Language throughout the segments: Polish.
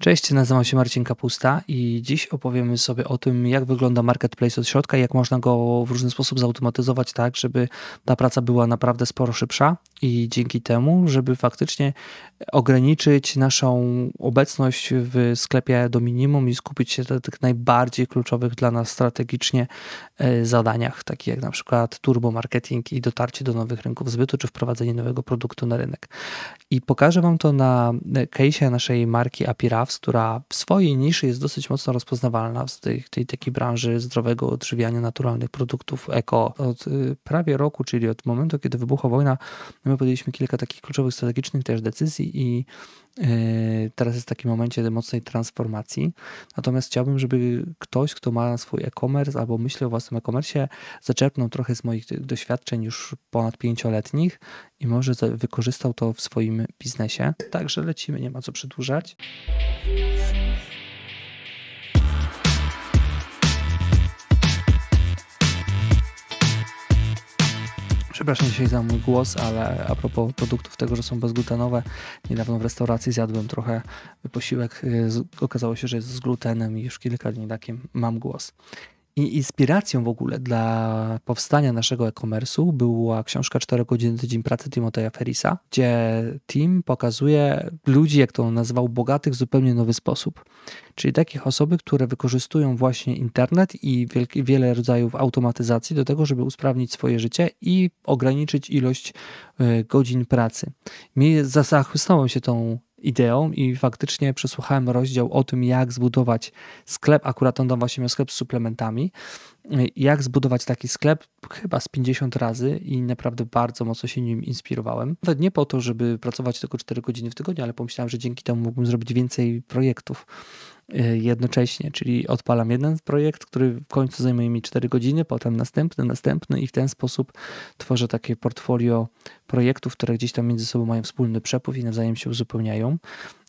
Cześć, nazywam się Marcin Kapusta i dziś opowiemy sobie o tym, jak wygląda marketplace od środka i jak można go w różny sposób zautomatyzować tak, żeby ta praca była naprawdę sporo szybsza i dzięki temu, żeby faktycznie ograniczyć naszą obecność w sklepie do minimum i skupić się na tych najbardziej kluczowych dla nas strategicznie E, zadaniach, takich jak na przykład turbo marketing i dotarcie do nowych rynków zbytu, czy wprowadzenie nowego produktu na rynek. I pokażę Wam to na e, case'ie naszej marki Apirafs, która w swojej niszy jest dosyć mocno rozpoznawalna w tej, tej takiej branży zdrowego odżywiania naturalnych produktów eko. Od y, prawie roku, czyli od momentu, kiedy wybuchła wojna, my podjęliśmy kilka takich kluczowych strategicznych też decyzji i Yy, teraz jest taki momencie mocnej transformacji. Natomiast chciałbym, żeby ktoś, kto ma swój e-commerce albo myśli o własnym e-commerce, zaczerpnął trochę z moich doświadczeń już ponad pięcioletnich i może wykorzystał to w swoim biznesie. Także lecimy, nie ma co przedłużać. Przepraszam dzisiaj za mój głos, ale a propos produktów tego, że są bezglutenowe, niedawno w restauracji zjadłem trochę posiłek. Y, okazało się, że jest z glutenem i już kilka dni takim mam głos. I inspiracją w ogóle dla powstania naszego e-commerce'u była książka 4 godziny tydzień pracy Timoteja Ferisa, gdzie Tim pokazuje ludzi, jak to on nazwał, bogatych w zupełnie nowy sposób. Czyli takich osoby, które wykorzystują właśnie internet i wiele rodzajów automatyzacji do tego, żeby usprawnić swoje życie i ograniczyć ilość y, godzin pracy. Mi zachłysnąłem się tą ideą i faktycznie przesłuchałem rozdział o tym, jak zbudować sklep. Akurat on tam właśnie miał sklep z suplementami. Jak zbudować taki sklep? Chyba z 50 razy i naprawdę bardzo mocno się nim inspirowałem. Nawet nie po to, żeby pracować tylko 4 godziny w tygodniu, ale pomyślałem, że dzięki temu mógłbym zrobić więcej projektów. E, jednocześnie, czyli odpalam jeden projekt, który w końcu zajmuje mi 4 godziny, potem następny, następny i w ten sposób tworzę takie portfolio projektów, które gdzieś tam między sobą mają wspólny przepływ i nawzajem się uzupełniają.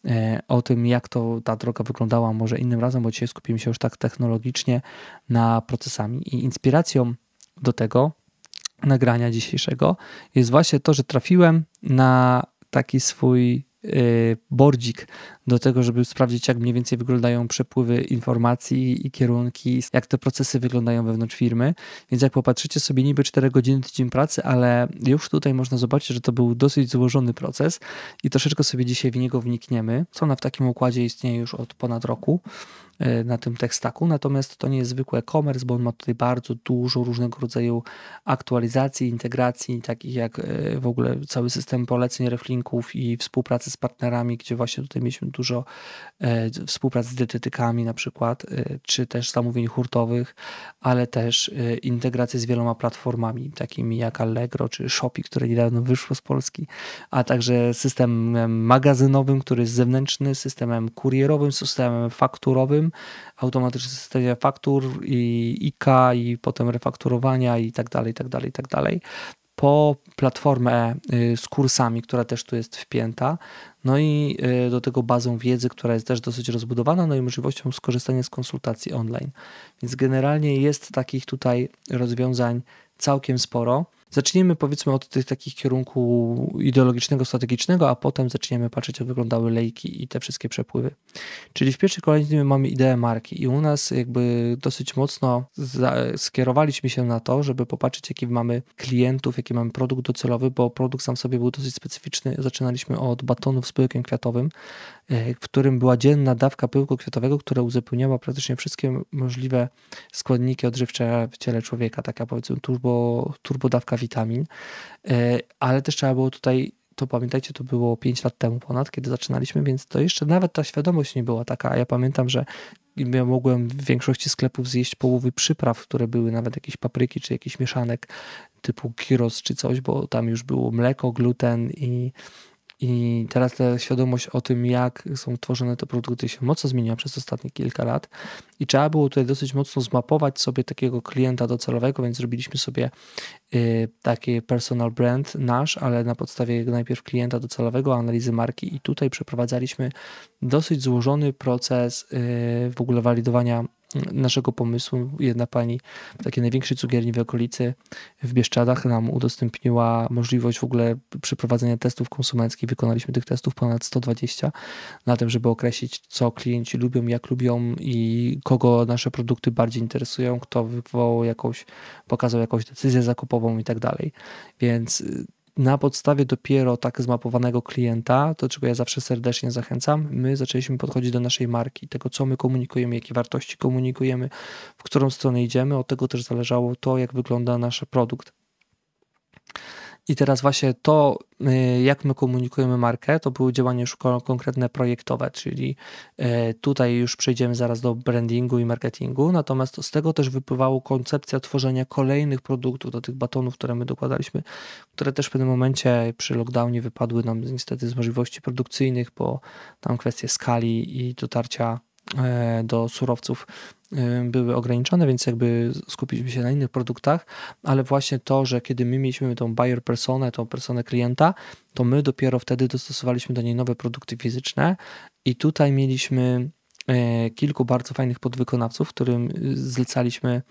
E, o tym, jak to ta droga wyglądała, może innym razem, bo dzisiaj skupimy się już tak technologicznie na procesami i inspiracją do tego nagrania dzisiejszego jest właśnie to, że trafiłem na taki swój e, bordzik do tego, żeby sprawdzić, jak mniej więcej wyglądają przepływy informacji i kierunki, jak te procesy wyglądają wewnątrz firmy. Więc jak popatrzycie sobie, niby 4 godziny tydzień pracy, ale już tutaj można zobaczyć, że to był dosyć złożony proces i troszeczkę sobie dzisiaj w niego wnikniemy. Strona w takim układzie istnieje już od ponad roku e, na tym tekstaku, natomiast to nie jest zwykły e-commerce, bo on ma tutaj bardzo dużo różnego rodzaju aktualizacji, integracji, takich jak e, w ogóle cały system poleceń, reflinków i współpracy z partnerami, gdzie właśnie tutaj mieliśmy dużo e, współprac z dietetykami na przykład, e, czy też zamówień hurtowych, ale też e, integrację z wieloma platformami, takimi jak Allegro czy Shopee, które niedawno wyszło z Polski, a także systemem magazynowym, który jest zewnętrzny, systemem kurierowym, systemem fakturowym, automatycznym systemie faktur i IKA i potem refakturowania i tak dalej, i tak dalej, i tak dalej po platformę y, z kursami, która też tu jest wpięta, no i y, do tego bazą wiedzy, która jest też dosyć rozbudowana, no i możliwością skorzystania z konsultacji online. Więc generalnie jest takich tutaj rozwiązań całkiem sporo. Zaczniemy powiedzmy od tych takich kierunku ideologicznego, strategicznego, a potem zaczniemy patrzeć, jak wyglądały lejki i te wszystkie przepływy. Czyli w pierwszej kolejności mamy ideę marki i u nas jakby dosyć mocno skierowaliśmy się na to, żeby popatrzeć, jaki mamy klientów, jaki mamy produkt docelowy, bo produkt sam sobie był dosyć specyficzny. Zaczynaliśmy od batonów z pyłkiem kwiatowym, e, w którym była dzienna dawka pyłku kwiatowego, która uzupełniała praktycznie wszystkie możliwe składniki odżywcze w ciele człowieka, taka powiedzmy turbo, turbodawka witamin, e, ale też trzeba było tutaj, to pamiętajcie, to było 5 lat temu ponad, kiedy zaczynaliśmy, więc to jeszcze nawet ta świadomość nie była taka, a ja pamiętam, że ja mogłem w większości sklepów zjeść połowy przypraw, które były nawet jakieś papryki czy jakiś mieszanek typu kiros czy coś, bo tam już było mleko, gluten i i teraz ta świadomość o tym, jak są tworzone te produkty, się mocno zmieniła przez ostatnie kilka lat. I trzeba było tutaj dosyć mocno zmapować sobie takiego klienta docelowego, więc zrobiliśmy sobie y, taki personal brand nasz, ale na podstawie najpierw klienta docelowego, analizy marki. I tutaj przeprowadzaliśmy dosyć złożony proces y, w ogóle walidowania naszego pomysłu. Jedna pani w takiej największej cukierni w okolicy w Bieszczadach nam udostępniła możliwość w ogóle przeprowadzenia testów konsumenckich. Wykonaliśmy tych testów ponad 120 na tym, żeby określić, co klienci lubią, jak lubią i kogo nasze produkty bardziej interesują, kto wywołał jakąś, pokazał jakąś decyzję zakupową i tak dalej. Więc y, na podstawie dopiero tak zmapowanego klienta, do czego ja zawsze serdecznie zachęcam, my zaczęliśmy podchodzić do naszej marki, tego co my komunikujemy, jakie wartości komunikujemy, w którą stronę idziemy, od tego też zależało to, jak wygląda nasz produkt. I teraz właśnie to, y, jak my komunikujemy markę, to były działania już konkretne projektowe, czyli y, tutaj już przejdziemy zaraz do brandingu i marketingu, natomiast z tego też wypływała koncepcja tworzenia kolejnych produktów do tych batonów, które my dokładaliśmy, które też w pewnym momencie przy lockdownie wypadły nam niestety z możliwości produkcyjnych, bo tam kwestie skali i dotarcia E, do surowców e, były ograniczone, więc jakby skupiliśmy się na innych produktach, ale właśnie to, że kiedy my mieliśmy tą buyer personę, tą personę klienta, to my dopiero wtedy dostosowaliśmy do niej nowe produkty fizyczne i tutaj mieliśmy e, kilku bardzo fajnych podwykonawców, którym zlecaliśmy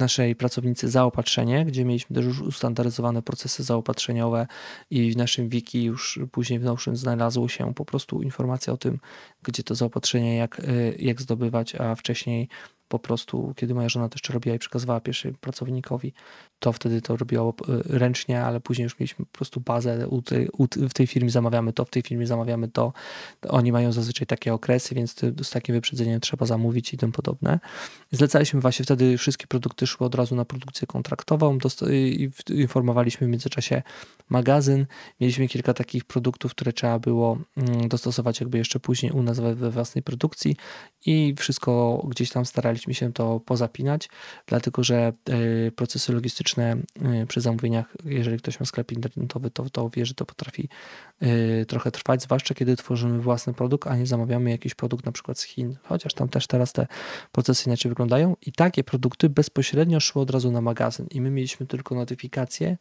naszej pracownicy zaopatrzenie, gdzie mieliśmy też już ustandaryzowane procesy zaopatrzeniowe i w naszym wiki już później w Notion znalazło się po prostu informacja o tym, gdzie to zaopatrzenie, jak, y, jak zdobywać, a wcześniej po prostu, kiedy moja żona też jeszcze robiła i przekazywała pierwszy pracownikowi, to wtedy to robiła e, ręcznie, ale później już mieliśmy po prostu bazę, u tej, u, w tej firmie zamawiamy to, w tej firmie zamawiamy to. Oni mają zazwyczaj takie okresy, więc z takim wyprzedzeniem trzeba zamówić i tym podobne. Zlecaliśmy właśnie wtedy, wszystkie produkty szły od razu na produkcję kontraktową i informowaliśmy w międzyczasie magazyn. Mieliśmy kilka takich produktów, które trzeba było mm, dostosować jakby jeszcze później u nas we, własnej produkcji i wszystko gdzieś tam staraliśmy się to pozapinać, dlatego że e, procesy logistyczne e, przy zamówieniach, jeżeli ktoś ma sklep internetowy, to, to wie, że to potrafi e, trochę trwać, zwłaszcza kiedy tworzymy własny produkt, a nie zamawiamy jakiś produkt na przykład z Chin, chociaż tam też teraz te procesy inaczej wyglądają i takie produkty bezpośrednio szły od razu na magazyn i my mieliśmy tylko notyfikację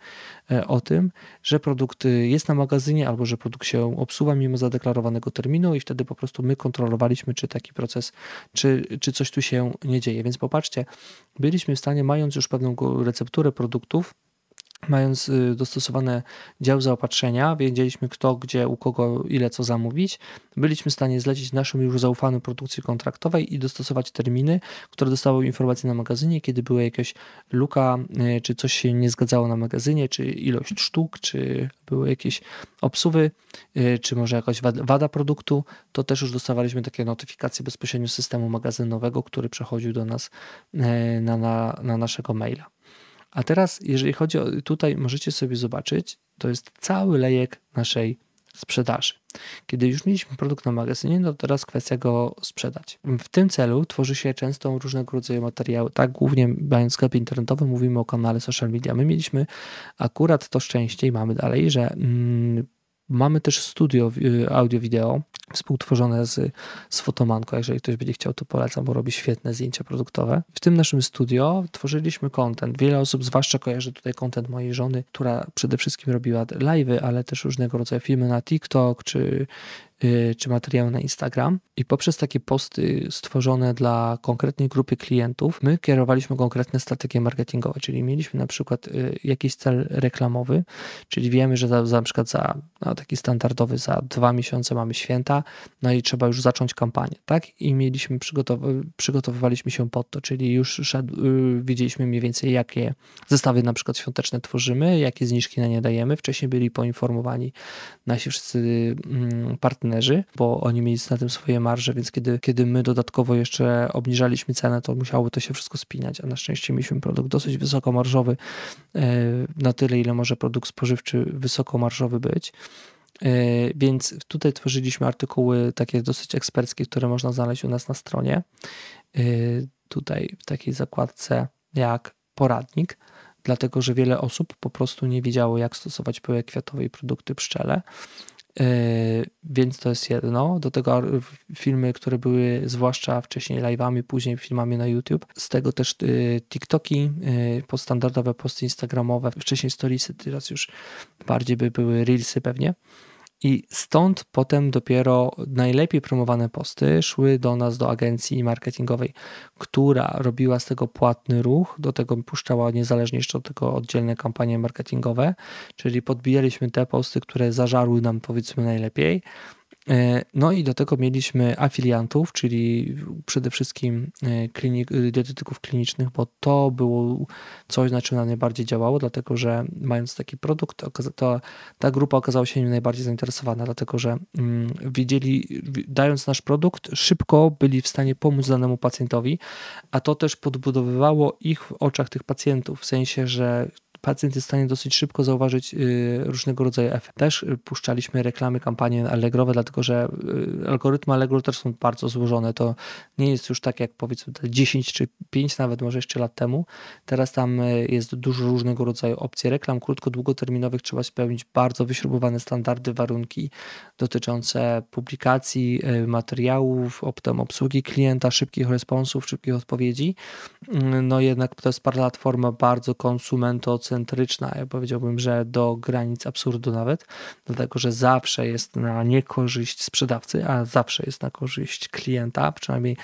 o tym, że produkt y, jest na magazynie albo że produkt się obsuwa mimo zadeklarowanego terminu i wtedy po prostu my kontrolowaliśmy, czy taki proces, czy, czy coś tu się nie dzieje. Więc popatrzcie, byliśmy w stanie, mając już pewną recepturę produktów, Mając y, dostosowane dział zaopatrzenia, wiedzieliśmy kto, gdzie, u kogo, ile co zamówić, byliśmy w stanie zlecić naszym już zaufanym produkcji kontraktowej i dostosować terminy, które dostały informacje na magazynie, kiedy była jakaś luka, y, czy coś się nie zgadzało na magazynie, czy ilość sztuk, czy były jakieś obsuwy, y, czy może jakaś wada produktu, to też już dostawaliśmy takie notyfikacje bezpośrednio z systemu magazynowego, który przechodził do nas na, na, na naszego maila. A teraz, jeżeli chodzi o tutaj, możecie sobie zobaczyć, to jest cały lejek naszej sprzedaży. Kiedy już mieliśmy produkt na magazynie, no to teraz kwestia go sprzedać. W tym celu tworzy się często różnego rodzaju materiały. Tak, głównie mając sklep internetowy, mówimy o kanale social media. My mieliśmy akurat to szczęście i mamy dalej, że mm, Mamy też studio y, audio-wideo współtworzone z, z Fotomanko, jeżeli ktoś będzie chciał, to polecam, bo robi świetne zdjęcia produktowe. W tym naszym studio tworzyliśmy content. Wiele osób zwłaszcza kojarzy tutaj content mojej żony, która przede wszystkim robiła live'y, ale też różnego rodzaju filmy na TikTok, czy Y, czy materiały na Instagram. I poprzez takie posty stworzone dla konkretnej grupy klientów, my kierowaliśmy konkretne strategie marketingowe, czyli mieliśmy na przykład y, jakiś cel reklamowy, czyli wiemy, że za, za na przykład za no, taki standardowy, za dwa miesiące mamy święta, no i trzeba już zacząć kampanię, tak? I mieliśmy, przygotow- przygotowywaliśmy się pod to, czyli już szedł, y, widzieliśmy mniej więcej, jakie zestawy na przykład świąteczne tworzymy, jakie zniżki na nie dajemy. Wcześniej byli poinformowani nasi wszyscy mm, partnerzy, partnerzy, bo oni mieli na tym swoje marże, więc kiedy, kiedy my dodatkowo jeszcze obniżaliśmy cenę, to musiało to się wszystko spinać, a na szczęście mieliśmy produkt dosyć wysokomarżowy, e, na tyle, ile może produkt spożywczy wysokomarżowy być. E, więc tutaj tworzyliśmy artykuły takie dosyć eksperckie, które można znaleźć u nas na stronie. E, tutaj w takiej zakładce jak poradnik, dlatego że wiele osób po prostu nie wiedziało, jak stosować pyłek kwiatowe i produkty pszczele. E, więc to jest jedno. Do tego filmy, które były zwłaszcza wcześniej live'ami, później filmami na YouTube. Z tego też e, TikToki, e, podstandardowe posty instagramowe, wcześniej storiesy, teraz już bardziej by były reelsy pewnie. I stąd potem dopiero najlepiej promowane posty szły do nas, do agencji marketingowej, która robiła z tego płatny ruch, do tego puszczała niezależnie jeszcze od tego oddzielne kampanie marketingowe, czyli podbijaliśmy te posty, które zażarły nam powiedzmy najlepiej E, no i do tego mieliśmy afiliantów, czyli przede wszystkim e, klinik, e, dietetyków klinicznych, bo to było coś, na czym najbardziej działało, dlatego że mając taki produkt, to ta grupa okazała się nim najbardziej zainteresowana, dlatego że mm, wiedzieli, dając nasz produkt, szybko byli w stanie pomóc danemu pacjentowi, a to też podbudowywało ich w oczach tych pacjentów, w sensie, że pacjent jest w stanie dosyć szybko zauważyć y, różnego rodzaju efekty. Też y, puszczaliśmy reklamy, kampanie allegrowe, dlatego że y, algorytmy Allegro też są bardzo złożone. To nie jest już tak jak powiedzmy 10 czy 5, nawet może jeszcze lat temu. Teraz tam jest dużo różnego rodzaju opcji reklam krótko, długoterminowych. Trzeba spełnić bardzo wyśrubowane standardy, warunki dotyczące publikacji, materiałów, potem obsługi klienta, szybkich responsów, szybkich odpowiedzi. Mm, no jednak to jest platforma bardzo konsumentocentryzmu ekscentryczna, ja powiedziałbym, że do granic absurdu nawet, dlatego że zawsze jest na niekorzyść sprzedawcy, a zawsze jest na korzyść klienta. Przynajmniej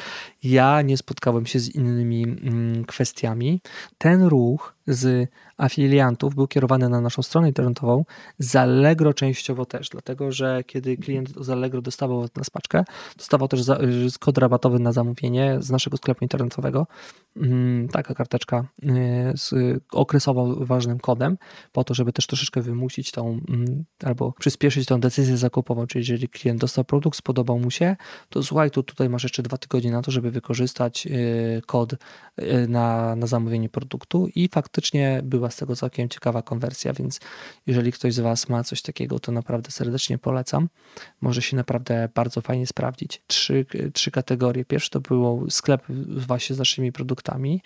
ja nie spotkałem się z innymi mm, kwestiami. Ten ruch z afiliantów był kierowany na naszą stronę internetową, zalegro częściowo też, dlatego że kiedy klient z Allegro dostawał od nas paczkę, dostawał też kod rabatowy na zamówienie z naszego sklepu internetowego. Mm, taka karteczka y, z okresowo ważnym kodem, po to, żeby też troszeczkę wymusić tą mm, albo przyspieszyć tą decyzję zakupową, czyli jeżeli klient dostał produkt, spodobał mu się, to słuchaj, to tutaj masz jeszcze dwa tygodnie na to, żeby wykorzystać y, kod y, na, na zamówienie produktu i faktycznie faktycznie była z tego całkiem ciekawa konwersja, więc jeżeli ktoś z Was ma coś takiego, to naprawdę serdecznie polecam. Może się naprawdę bardzo fajnie sprawdzić. Trzy, trzy kategorie. Pierwszy to był sklep właśnie z naszymi produktami.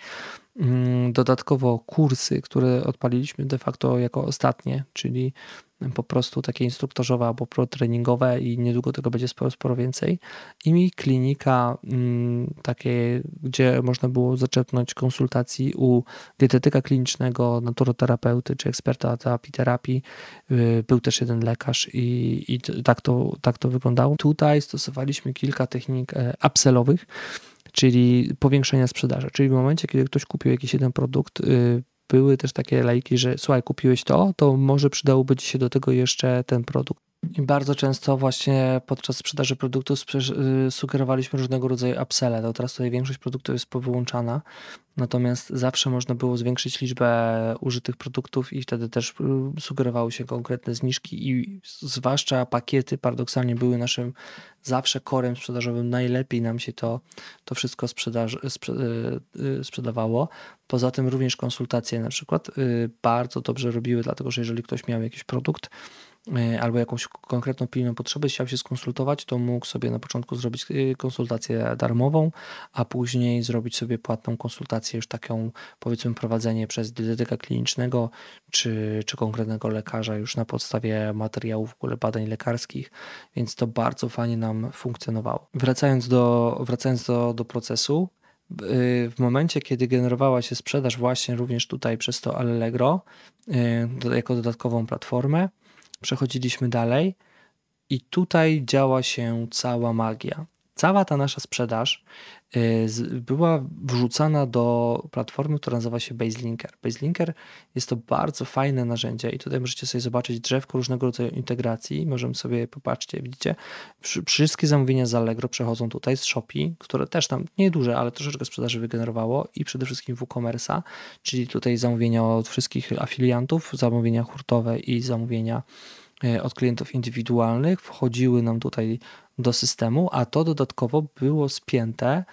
Mm, dodatkowo kursy, które odpaliliśmy de facto jako ostatnie, czyli po prostu takie instruktorzowe albo pro-treningowe i niedługo tego będzie sporo, sporo więcej. I mi klinika mm, takie, gdzie można było zaczerpnąć konsultacji u dietetyka klinicznego, naturoterapeuty czy eksperta terapii, terapii. Y, był też jeden lekarz i, i tak, to, tak to wyglądało. Tutaj stosowaliśmy kilka technik e, upsellowych, czyli powiększenia sprzedaży. Czyli w momencie, kiedy ktoś kupił jakiś jeden produkt, y, były też takie lajki, że słuchaj, kupiłeś to, to może przydałoby ci się do tego jeszcze ten produkt. I bardzo często właśnie podczas sprzedaży produktów y, sugerowaliśmy różnego rodzaju upsele. To teraz tutaj większość produktów jest powyłączana, natomiast zawsze można było zwiększyć liczbę użytych produktów i wtedy też y, sugerowały się konkretne zniżki i zwłaszcza pakiety paradoksalnie były naszym zawsze korem sprzedażowym. Najlepiej nam się to, to wszystko sprzedaż, y, sprzedawało. Poza tym również konsultacje na przykład bardzo dobrze robiły, dlatego że jeżeli ktoś miał jakiś produkt, E, albo jakąś konkretną pilną potrzebę chciał się skonsultować, to mógł sobie na początku zrobić e, konsultację darmową, a później zrobić sobie płatną konsultację, już taką powiedzmy prowadzenie przez dietetyka klinicznego czy, czy konkretnego lekarza już na podstawie materiałów w ogóle badań lekarskich, więc to bardzo fajnie nam funkcjonowało. Wracając do, wracając do, do procesu, e, w momencie, kiedy generowała się sprzedaż właśnie również tutaj przez to Allegro, jako dodatkową platformę, Przechodziliśmy dalej i tutaj działa się cała magia cała ta nasza sprzedaż y, była wrzucana do platformy, która nazywa się BaseLinker. BaseLinker jest to bardzo fajne narzędzie i tutaj możecie sobie zobaczyć drzewko różnego rodzaju integracji. Możemy sobie, popatrzcie, widzicie, wszystkie zamówienia z Allegro przechodzą tutaj, z Shopee, które też tam nieduże, ale troszeczkę sprzedaży wygenerowało i przede wszystkim WooCommerce'a, czyli tutaj zamówienia od wszystkich afiliantów, zamówienia hurtowe i zamówienia y, od klientów indywidualnych. Wchodziły nam tutaj do systemu, a to dodatkowo było spięte,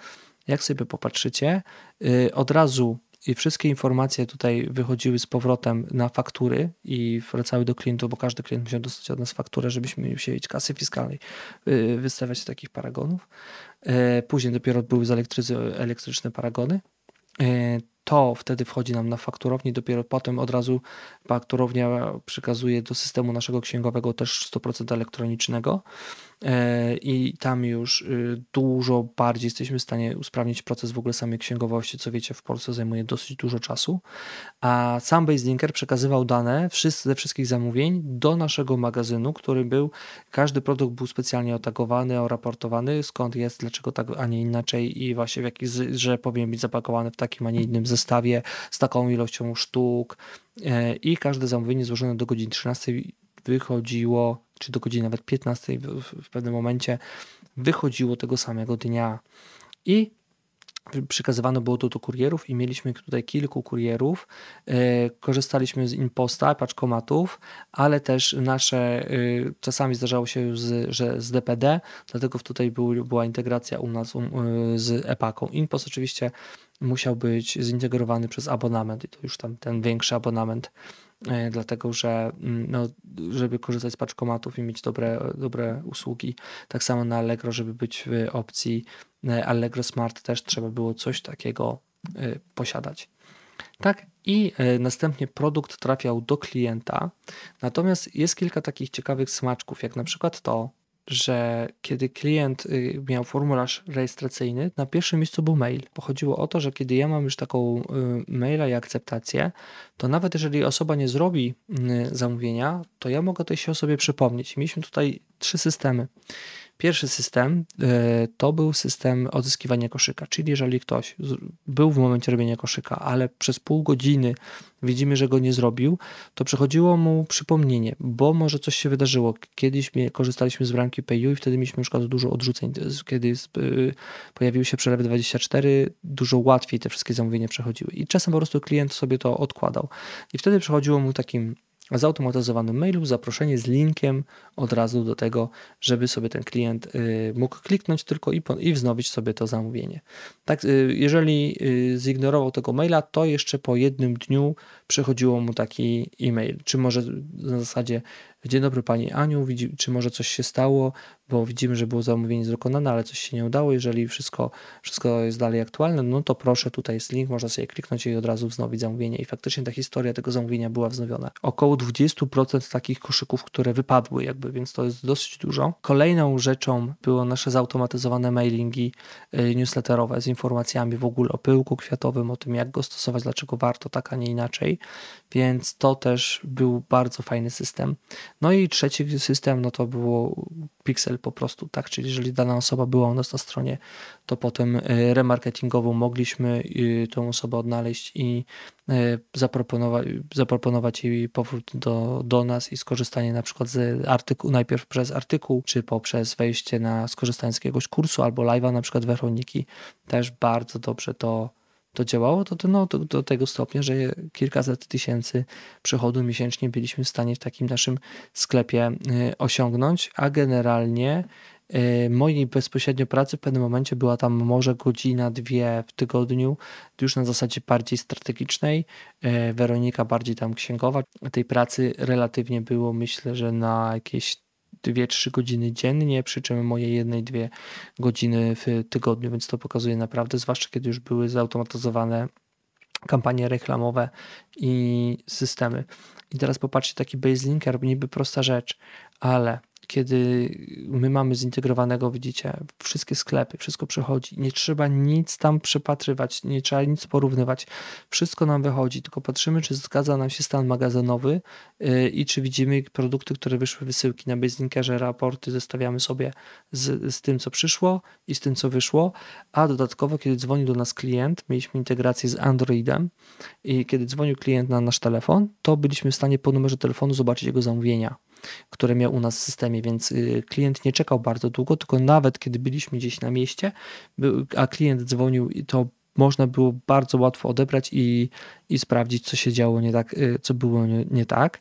jak sobie popatrzycie, y, od razu i wszystkie informacje tutaj wychodziły z powrotem na faktury i wracały do klientów, bo każdy klient musiał dostać od nas fakturę, żebyśmy nie musieli kasy fiskalnej y, wystawiać takich paragonów. Y, później dopiero były elektryczne paragony. To wtedy wchodzi nam na fakturowni, dopiero potem od razu fakturownia przekazuje do systemu naszego księgowego też 100% elektronicznego. E, i tam już y, dużo bardziej jesteśmy w stanie usprawnić proces w ogóle samej księgowości, co wiecie, w Polsce zajmuje dosyć dużo czasu. A sam Baselinker przekazywał dane ze wszystkich zamówień do naszego magazynu, który był, każdy produkt był specjalnie otagowany, oraportowany, skąd jest, dlaczego tak, a nie inaczej i właśnie w jaki, że powinien być zapakowany w takim, a nie innym zestawie, z taką ilością sztuk e, i każde zamówienie złożone do godziny 13 wychodziło czy do godziny nawet 15 w pewnym momencie wychodziło tego samego dnia. I przekazywano było to do kurierów i mieliśmy tutaj kilku kurierów. E, korzystaliśmy z imposta, paczkomatów, ale też nasze, e, czasami zdarzało się, z, że z DPD, dlatego tutaj był, była integracja u nas e, z EPAKą. Impost oczywiście musiał być zintegrowany przez abonament i to już tam ten większy abonament, e, dlatego że mm, no, żeby korzystać z paczkomatów i mieć dobre, dobre usługi, tak samo na Allegro, żeby być w opcji e, Allegro Smart też trzeba było coś takiego e, posiadać. Tak, i następnie produkt trafiał do klienta. Natomiast jest kilka takich ciekawych smaczków, jak na przykład to, że kiedy klient y, miał formularz rejestracyjny, na pierwszym miejscu był mail. Pochodziło o to, że kiedy ja mam już taką y, maila i akceptację, to nawet jeżeli osoba nie zrobi y, zamówienia, to ja mogę tej się osobie przypomnieć. Mieliśmy tutaj trzy systemy. Pierwszy system e, to był system odzyskiwania koszyka, czyli jeżeli ktoś był w momencie robienia koszyka, ale przez pół godziny widzimy, że go nie zrobił, to przychodziło mu przypomnienie, bo może coś się wydarzyło. Kiedyś korzystaliśmy z bramki PayU i wtedy mieliśmy na przykład dużo odrzuceń. Kiedy e, pojawił się przelewy 24, dużo łatwiej te wszystkie zamówienia przechodziły. I czasem po prostu klient sobie to odkładał. I wtedy przychodziło mu takim zautomatyzowanym mailu zaproszenie z linkiem od razu do tego, żeby sobie ten klient y, mógł kliknąć tylko i, i wznowić sobie to zamówienie. Tak, y, jeżeli y, zignorował tego maila, to jeszcze po jednym dniu przychodziło mu taki e-mail, czy może na zasadzie Dzień dobry Pani Aniu, widzi, czy może coś się stało, bo widzimy, że było zamówienie zrokonane, ale coś się nie udało. Jeżeli wszystko, wszystko jest dalej aktualne, no to proszę, tutaj jest link, można sobie kliknąć i od razu wznowić zamówienie. I faktycznie ta historia tego zamówienia była wznowiona. Około 20% takich koszyków, które wypadły jakby, więc to jest dosyć dużo. Kolejną rzeczą było nasze zautomatyzowane mailingi y, newsletterowe z informacjami w ogóle o pyłku kwiatowym, o tym jak go stosować, dlaczego warto tak, a nie inaczej. Więc to też był bardzo fajny system. No i trzeci system, no to było pixel po prostu, tak, czyli jeżeli dana osoba była u nas na stronie, to potem e, remarketingowo mogliśmy e, tą osobę odnaleźć i e, zaproponować, zaproponować jej powrót do, do nas i skorzystanie na przykład z artykułu, najpierw przez artykuł, czy poprzez wejście na skorzystanie z jakiegoś kursu albo live'a na przykład Weroniki, też bardzo dobrze to to działało, to, to no, do, do tego stopnia, że kilkaset tysięcy przychodu miesięcznie byliśmy w stanie w takim naszym sklepie y, osiągnąć, a generalnie y, mojej bezpośrednio pracy w pewnym momencie była tam może godzina, dwie w tygodniu, już na zasadzie bardziej strategicznej. Y, Weronika bardziej tam księgowa. Tej pracy relatywnie było myślę, że na jakieś 2-3 godziny dziennie, przy czym moje jednej, dwie godziny w tygodniu, więc to pokazuje naprawdę, zwłaszcza kiedy już były zautomatyzowane kampanie reklamowe i systemy. I teraz popatrzcie, taki linker, niby prosta rzecz, ale kiedy my mamy zintegrowanego, widzicie, wszystkie sklepy, wszystko przychodzi, nie trzeba nic tam przepatrywać, nie trzeba nic porównywać, wszystko nam wychodzi, tylko patrzymy, czy zgadza nam się stan magazynowy y, i czy widzimy produkty, które wyszły wysyłki na Bazinkerze, raporty zestawiamy sobie z, z tym, co przyszło i z tym, co wyszło, a dodatkowo, kiedy dzwoni do nas klient, mieliśmy integrację z Androidem i kiedy dzwonił klient na nasz telefon, to byliśmy w stanie po numerze telefonu zobaczyć jego zamówienia które miał u nas w systemie, więc y, klient nie czekał bardzo długo, tylko nawet kiedy byliśmy gdzieś na mieście, a klient dzwonił, to można było bardzo łatwo odebrać i, i sprawdzić, co się działo nie tak, y, co było nie, nie tak.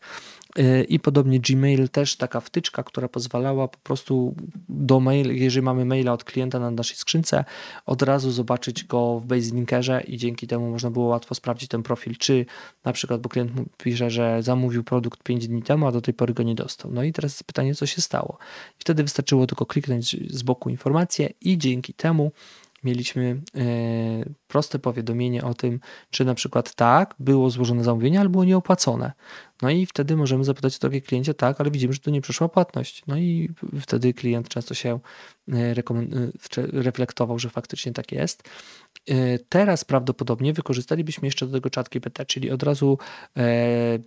Y, I podobnie Gmail też taka wtyczka, która pozwalała po prostu do mail, jeżeli mamy maila od klienta na naszej skrzynce, od razu zobaczyć go w Baselinkerze i dzięki temu można było łatwo sprawdzić ten profil, czy na przykład, bo klient pisze, że zamówił produkt 5 dni temu, a do tej pory go nie dostał. No i teraz pytanie, co się stało. I wtedy wystarczyło tylko kliknąć z boku informację i dzięki temu mieliśmy e, proste powiadomienie o tym, czy na przykład tak, było złożone zamówienie, albo było nieopłacone. No i wtedy możemy zapytać o takiego klienta, tak, ale widzimy, że tu nie przeszła płatność. No i wtedy klient często się e, e, reflektował, że faktycznie tak jest. E, teraz prawdopodobnie wykorzystalibyśmy jeszcze do tego czat GPT, czyli od razu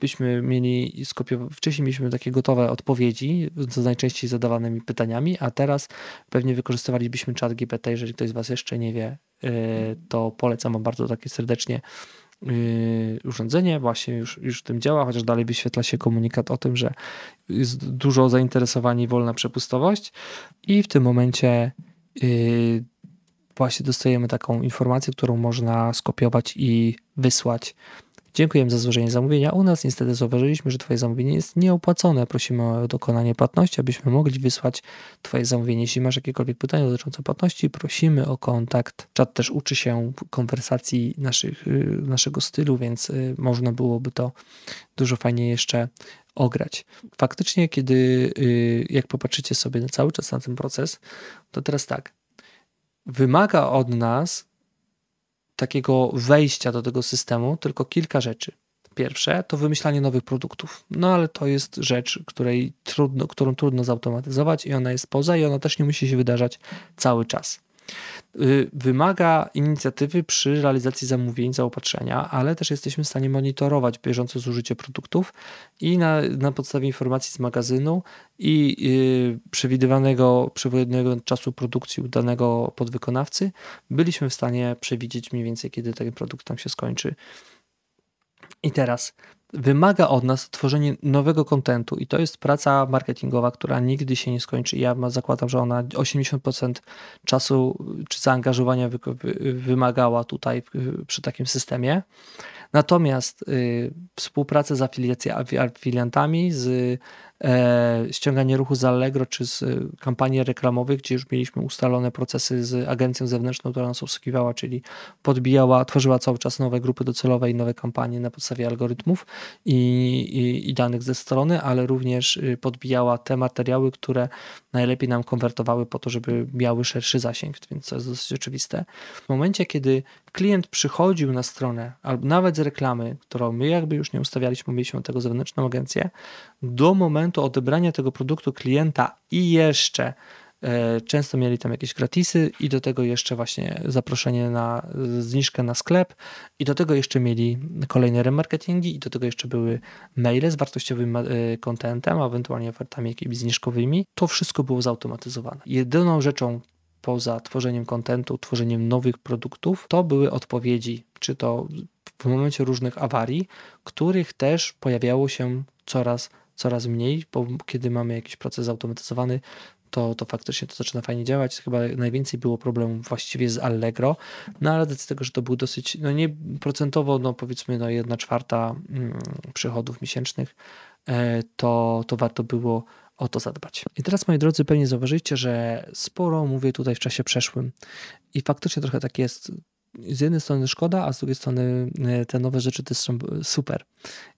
byśmy mieli, wcześniej mieliśmy takie gotowe odpowiedzi z najczęściej zadawanymi pytaniami, a teraz pewnie wykorzystywalibyśmy czat GPT, jeżeli ktoś z Was jeszcze nie wie, to polecam bardzo takie serdecznie Y, urządzenie właśnie już, już tym działa, chociaż dalej wyświetla się komunikat o tym, że jest dużo zainteresowań i wolna przepustowość i w tym momencie y, właśnie dostajemy taką informację, którą można skopiować i wysłać Dziękujemy za złożenie zamówienia. U nas niestety zauważyliśmy, że Twoje zamówienie jest nieopłacone. Prosimy o dokonanie płatności, abyśmy mogli wysłać Twoje zamówienie. Jeśli masz jakiekolwiek pytania dotyczące płatności, prosimy o kontakt. Czat też uczy się konwersacji naszych, y, naszego stylu, więc y, można byłoby to dużo fajnie jeszcze ograć. Faktycznie, kiedy y, jak popatrzycie sobie cały czas na ten proces, to teraz tak. Wymaga od nas takiego wejścia do tego systemu tylko kilka rzeczy. Pierwsze to wymyślanie nowych produktów, no ale to jest rzecz, której trudno, którą trudno zautomatyzować i ona jest poza i ona też nie musi się wydarzać cały czas. Y, wymaga inicjatywy przy realizacji zamówień, zaopatrzenia, ale też jesteśmy w stanie monitorować bieżące zużycie produktów i na, na podstawie informacji z magazynu i yy, przewidywanego, przewidywanego czasu produkcji u danego podwykonawcy byliśmy w stanie przewidzieć mniej więcej, kiedy ten produkt tam się skończy. I teraz wymaga od nas tworzenie nowego kontentu i to jest praca marketingowa, która nigdy się nie skończy. Ja zakładam, że ona 80% czasu y, czy zaangażowania wymagała tutaj y, przy takim systemie. Natomiast y, z afiliacjami, afiliantami, z E, ściąganie ruchu z Allegro czy z e, kampanii reklamowych, gdzie już mieliśmy ustalone procesy z agencją zewnętrzną, która nas obsługiwała, czyli podbijała, tworzyła cały czas nowe grupy docelowe i nowe kampanie na podstawie algorytmów i, i, i danych ze strony, ale również y, podbijała te materiały, które najlepiej nam konwertowały po to, żeby miały szerszy zasięg, więc to jest dosyć oczywiste. W momencie, kiedy klient przychodził na stronę, albo nawet z reklamy, którą my jakby już nie ustawialiśmy, mieliśmy tego zewnętrzną agencję, do momentu odebrania tego produktu klienta i jeszcze e, Często mieli tam jakieś gratisy i do tego jeszcze właśnie zaproszenie na zniżkę na sklep i do tego jeszcze mieli kolejne remarketingi i do tego jeszcze były maile z wartościowym e, kontentem, ewentualnie ofertami jakimiś zniżkowymi. To wszystko było zautomatyzowane. Jedyną rzeczą poza tworzeniem kontentu, tworzeniem nowych produktów, to były odpowiedzi, czy to w momencie różnych awarii, których też pojawiało się coraz więcej coraz mniej, bo kiedy mamy jakiś proces automatyzowany, to, to faktycznie to zaczyna fajnie działać. Chyba najwięcej było problemów właściwie z Allegro, no ale z tego, że to był dosyć, no nie procentowo, no powiedzmy, no jedna czwarta mm, przychodów miesięcznych, e, to, to warto było o to zadbać. I teraz, moi drodzy, pewnie zauważycie, że sporo mówię tutaj w czasie przeszłym i faktycznie trochę tak jest. Z jednej strony szkoda, a z drugiej strony e, te nowe rzeczy też są super.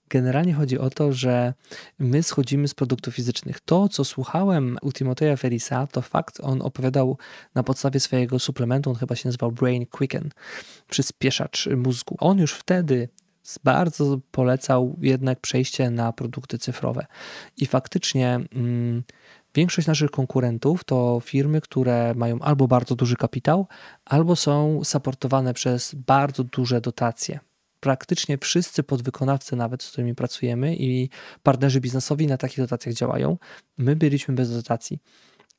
Generalnie chodzi o to, że my schodzimy z produktów fizycznych. To, co słuchałem u Timoteja Ferisa, to fakt, on opowiadał na podstawie swojego suplementu, on chyba się nazywał Brain Quicken, przyspieszacz mózgu. On już wtedy bardzo polecał jednak przejście na produkty cyfrowe. I faktycznie mm, większość naszych konkurentów to firmy, które mają albo bardzo duży kapitał, albo są supportowane przez bardzo duże dotacje praktycznie wszyscy podwykonawcy, nawet z którymi pracujemy i partnerzy biznesowi na takich dotacjach działają. My byliśmy bez dotacji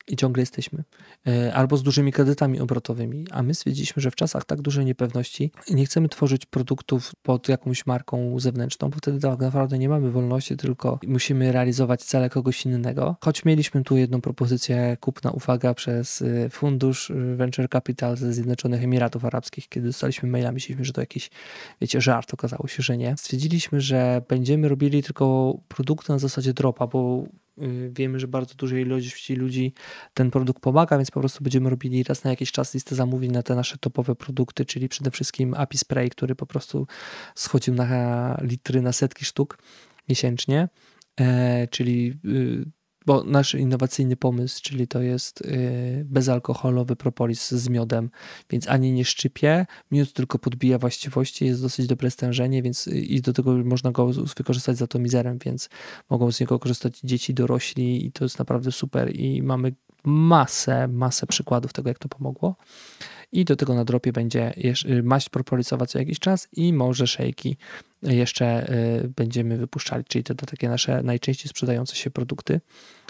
i ciągle jesteśmy. E, albo z dużymi kredytami obrotowymi, a my stwierdziliśmy, że w czasach tak dużej niepewności nie chcemy tworzyć produktów pod jakąś marką zewnętrzną, bo wtedy tak naprawdę nie mamy wolności, tylko musimy realizować cele kogoś innego. Choć mieliśmy tu jedną propozycję kupna, uwaga, przez e, fundusz e, Venture Capital ze Zjednoczonych Emiratów Arabskich, kiedy dostaliśmy maila, myśleliśmy, że to jakiś, wiecie, żart, okazało się, że nie. Stwierdziliśmy, że będziemy robili tylko produkty na zasadzie dropa, bo Y, wiemy, że bardzo dużej ilości ludzi ten produkt pomaga, więc po prostu będziemy robili raz na jakiś czas listę zamówień na te nasze topowe produkty, czyli przede wszystkim API Spray, który po prostu schodził na litry, na setki sztuk miesięcznie, e, czyli y, bo nasz innowacyjny pomysł, czyli to jest y, bezalkoholowy propolis z miodem, więc ani nie szczypie, miód tylko podbija właściwości, jest dosyć dobre stężenie, więc y, i do tego można go wykorzystać to atomizerem, więc mogą z niego korzystać dzieci, dorośli i to jest naprawdę super i mamy masę, masę przykładów tego, jak to pomogło. I do tego na dropie będzie y, maść propolisowa co jakiś czas i może szejki jeszcze będziemy wypuszczali, czyli to te takie nasze najczęściej sprzedające się produkty.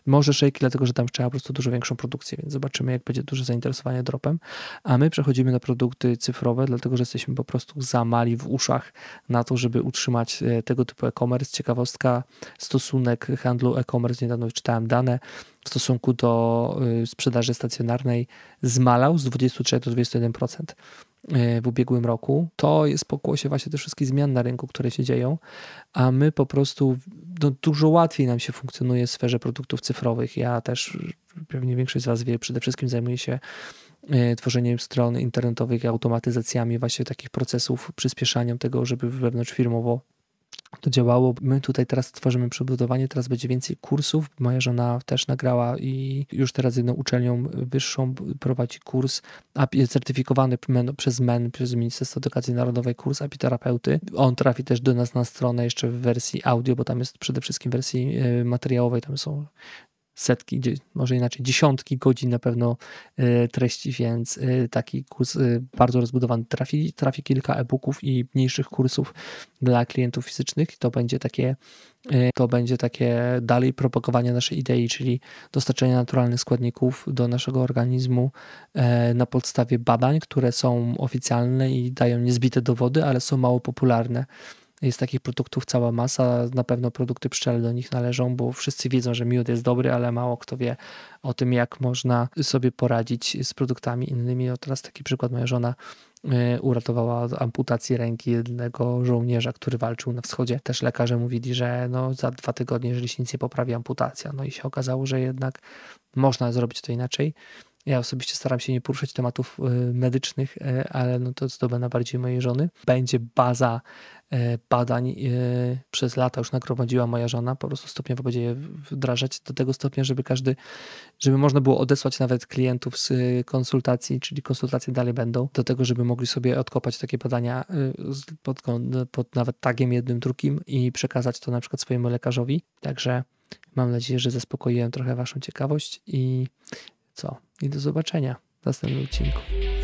Może szejki, dlatego że tam trzeba po prostu dużo większą produkcję, więc zobaczymy, jak będzie duże zainteresowanie dropem. A my przechodzimy na produkty cyfrowe, dlatego że jesteśmy po prostu zamali w uszach na to, żeby utrzymać e, tego typu e-commerce. Ciekawostka, stosunek handlu e-commerce, niedawno czytałem dane, w stosunku do y, sprzedaży stacjonarnej zmalał z 23 do 21%. E, w ubiegłym roku, to jest pokłosie właśnie tych wszystkich zmian na rynku, które się dzieją, a my po prostu no, dużo łatwiej nam się funkcjonuje w sferze produktów cyfrowych. Ja też, pewnie większość z Was wie, przede wszystkim zajmuję się e, tworzeniem stron internetowych, automatyzacjami właśnie takich procesów, przyspieszaniem tego, żeby wewnątrz firmowo to działało. My tutaj teraz tworzymy przebudowanie teraz będzie więcej kursów. Moja żona też nagrała i już teraz jedną uczelnią wyższą prowadzi kurs certyfikowany przez MEN, przez Ministerstwo Edukacji Narodowej, kurs apiterapeuty. On trafi też do nas na stronę jeszcze w wersji audio, bo tam jest przede wszystkim w wersji e, materiałowej, tam są setki, może inaczej dziesiątki godzin na pewno e, treści, więc e, taki kurs e, bardzo rozbudowany trafi, trafi kilka e-booków i mniejszych kursów dla klientów fizycznych. To będzie takie to będzie takie dalej propagowanie naszej idei, czyli dostarczenie naturalnych składników do naszego organizmu na podstawie badań, które są oficjalne i dają niezbite dowody, ale są mało popularne. Jest takich produktów cała masa, na pewno produkty pszczelne do nich należą, bo wszyscy wiedzą, że miód jest dobry, ale mało kto wie o tym, jak można sobie poradzić z produktami innymi. O no, teraz taki przykład, moja żona y, uratowała od amputacji ręki jednego żołnierza, który walczył na wschodzie. Też lekarze mówili, że no za dwa tygodnie, jeżeli się nic nie poprawi, amputacja. No i się okazało, że jednak można zrobić to inaczej. Ja osobiście staram się nie poruszać tematów y, medycznych, y, ale no to jest na bardziej mojej żony. Będzie baza y, badań przez lata już nagromadziła moja żona, po prostu stopniowo będzie je wdrażać do tego stopnia, żeby każdy, żeby można było odesłać nawet klientów z konsultacji, czyli konsultacje dalej będą, do tego, żeby mogli sobie odkopać takie badania pod, pod nawet tagiem jednym, drugim i przekazać to na przykład swojemu lekarzowi. Także Mam nadzieję, że zaspokoiłem trochę Waszą ciekawość i co? I do zobaczenia w następnym odcinku.